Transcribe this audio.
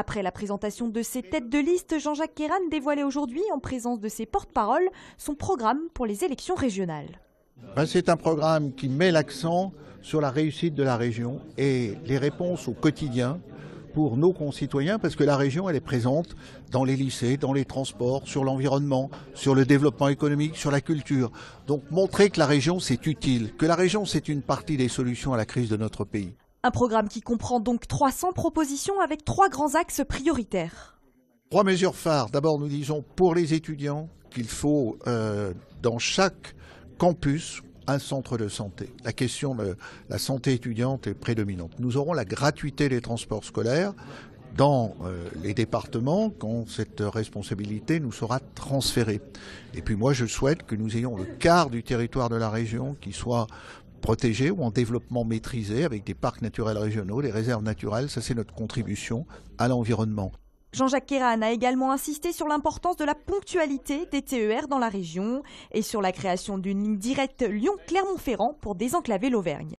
Après la présentation de ses têtes de liste, Jean-Jacques Kéran dévoilait aujourd'hui, en présence de ses porte-paroles, son programme pour les élections régionales. Ben, c'est un programme qui met l'accent sur la réussite de la région et les réponses au quotidien pour nos concitoyens, parce que la région, elle est présente dans les lycées, dans les transports, sur l'environnement, sur le développement économique, sur la culture. Donc montrer que la région, c'est utile, que la région, c'est une partie des solutions à la crise de notre pays. Un programme qui comprend donc 300 propositions avec trois grands axes prioritaires. Trois mesures phares. D'abord, nous disons pour les étudiants qu'il faut euh, dans chaque campus un centre de santé. La question de la santé étudiante est prédominante. Nous aurons la gratuité des transports scolaires dans euh, les départements quand cette responsabilité nous sera transférée. Et puis moi, je souhaite que nous ayons le quart du territoire de la région qui soit protégés ou en développement maîtrisé avec des parcs naturels régionaux, les réserves naturelles, ça c'est notre contribution à l'environnement. Jean-Jacques Kéran a également insisté sur l'importance de la ponctualité des TER dans la région et sur la création d'une ligne directe Lyon-Clermont-Ferrand pour désenclaver l'Auvergne.